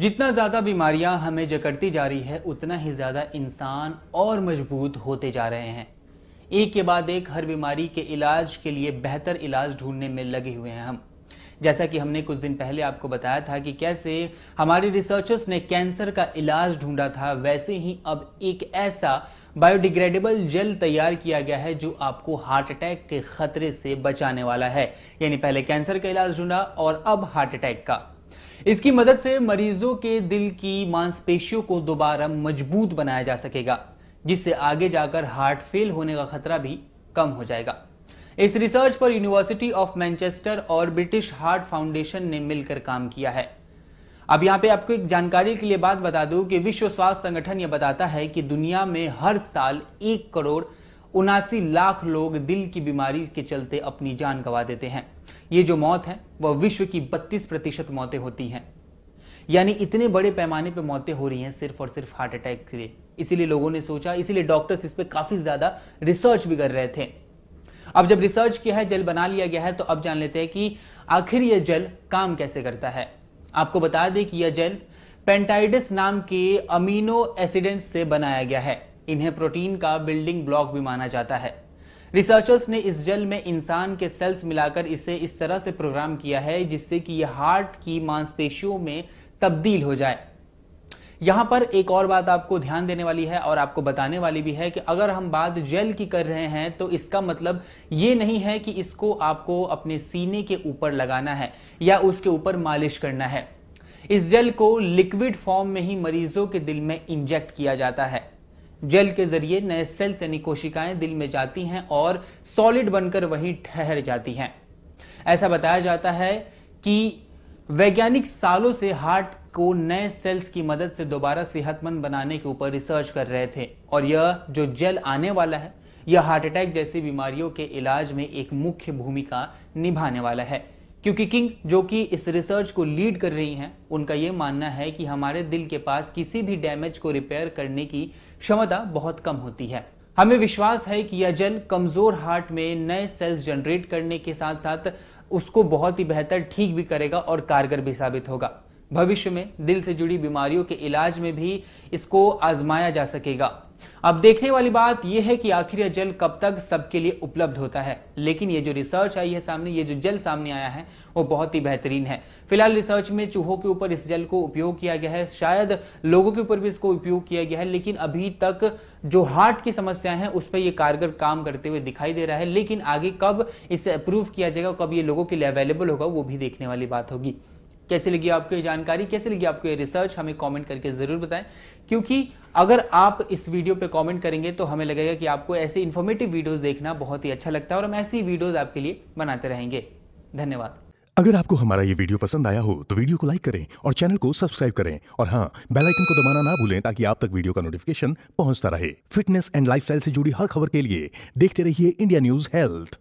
जितना ज़्यादा बीमारियां हमें जकड़ती जा रही है उतना ही ज़्यादा इंसान और मजबूत होते जा रहे हैं एक के बाद एक हर बीमारी के इलाज के लिए बेहतर इलाज ढूंढने में लगे हुए हैं हम जैसा कि हमने कुछ दिन पहले आपको बताया था कि कैसे हमारे रिसर्चर्स ने कैंसर का इलाज ढूंढा था वैसे ही अब एक ऐसा बायोडिग्रेडेबल जेल तैयार किया गया है जो आपको हार्ट अटैक के खतरे से बचाने वाला है यानी पहले कैंसर का इलाज ढूंढा और अब हार्ट अटैक का इसकी मदद से मरीजों के दिल की मांसपेशियों को दोबारा मजबूत बनाया जा सकेगा जिससे आगे जाकर हार्ट फेल होने का खतरा भी कम हो जाएगा इस रिसर्च पर यूनिवर्सिटी ऑफ मैनचेस्टर और ब्रिटिश हार्ट फाउंडेशन ने मिलकर काम किया है अब यहाँ पे आपको एक जानकारी के लिए बात बता दूं कि विश्व स्वास्थ्य संगठन यह बताता है कि दुनिया में हर साल एक करोड़ उनासी लाख लोग दिल की बीमारी के चलते अपनी जान गंवा देते हैं ये जो मौत है वह विश्व की 32 प्रतिशत मौतें होती हैं यानी इतने बड़े पैमाने पर मौतें हो रही हैं सिर्फ और सिर्फ हार्ट अटैक के लिए इसीलिए लोगों ने सोचा इसीलिए डॉक्टर्स इस पर काफी ज्यादा रिसर्च भी कर रहे थे अब जब रिसर्च किया है जल बना लिया गया है तो अब जान लेते हैं कि आखिर यह जल काम कैसे करता है आपको बता दें कि यह जल पेंटाइडिस नाम के अमीनो एसिडेंट से बनाया गया है इन्हें प्रोटीन का बिल्डिंग ब्लॉक भी माना जाता है रिसर्चर्स ने इस जेल में इंसान के सेल्स मिलाकर इसे इस तरह से प्रोग्राम किया है जिससे कि यह हार्ट की मांसपेशियों में तब्दील हो जाए यहां पर एक और बात आपको ध्यान देने वाली है और आपको बताने वाली भी है कि अगर हम बात जेल की कर रहे हैं तो इसका मतलब ये नहीं है कि इसको आपको अपने सीने के ऊपर लगाना है या उसके ऊपर मालिश करना है इस जेल को लिक्विड फॉर्म में ही मरीजों के दिल में इंजेक्ट किया जाता है जेल के जरिए नए सेल्स यानी कोशिकाएं दिल में जाती हैं और सॉलिड बनकर वहीं ठहर जाती हैं ऐसा बताया जाता है कि वैज्ञानिक सालों से हार्ट को नए सेल्स की मदद से दोबारा सेहतमंद बनाने के ऊपर रिसर्च कर रहे थे और यह जो जेल आने वाला है यह हार्ट अटैक जैसी बीमारियों के इलाज में एक मुख्य भूमिका निभाने वाला है क्योंकि किंग जो कि इस रिसर्च को लीड कर रही हैं उनका ये मानना है कि हमारे दिल के पास किसी भी डैमेज को रिपेयर करने की क्षमता बहुत कम होती है हमें विश्वास है कि यह जल कमजोर हार्ट में नए सेल्स जनरेट करने के साथ साथ उसको बहुत ही बेहतर ठीक भी करेगा और कारगर भी साबित होगा भविष्य में दिल से जुड़ी बीमारियों के इलाज में भी इसको आजमाया जा सकेगा अब देखने वाली बात यह है कि आखिर यह जल कब तक सबके लिए उपलब्ध होता है लेकिन ये जो रिसर्च आई है सामने ये जो जल सामने आया है वो बहुत ही बेहतरीन है फिलहाल रिसर्च में चूहों के ऊपर इस जल को उपयोग किया गया है शायद लोगों के ऊपर भी इसको उपयोग किया गया है लेकिन अभी तक जो हार्ट की समस्या है उस पर यह कारगर काम करते हुए दिखाई दे रहा है लेकिन आगे कब इसे अप्रूव किया जाएगा कब ये लोगों के लिए अवेलेबल होगा वो भी देखने वाली बात होगी कैसे लगी आपको ये जानकारी कैसे लगी आपको ये रिसर्च हमें कमेंट करके ज़रूर बताएं क्योंकि अगर आप इस वीडियो पे कमेंट करेंगे तो हमें लगेगा कि आपको ऐसे इन्फॉर्मेटिव वीडियोस देखना बहुत ही अच्छा लगता है और हम ऐसी वीडियोस आपके लिए बनाते रहेंगे धन्यवाद अगर आपको हमारा ये वीडियो पसंद आया हो तो वीडियो को लाइक करें और चैनल को सब्सक्राइब करें और हाँ बेलाइकन को दबाना ना भूलें ताकि आप तक वीडियो का नोटिफिकेशन पहुंचता रहे फिटनेस एंड लाइफ से जुड़ी हर खबर के लिए देखते रहिए इंडिया न्यूज हेल्थ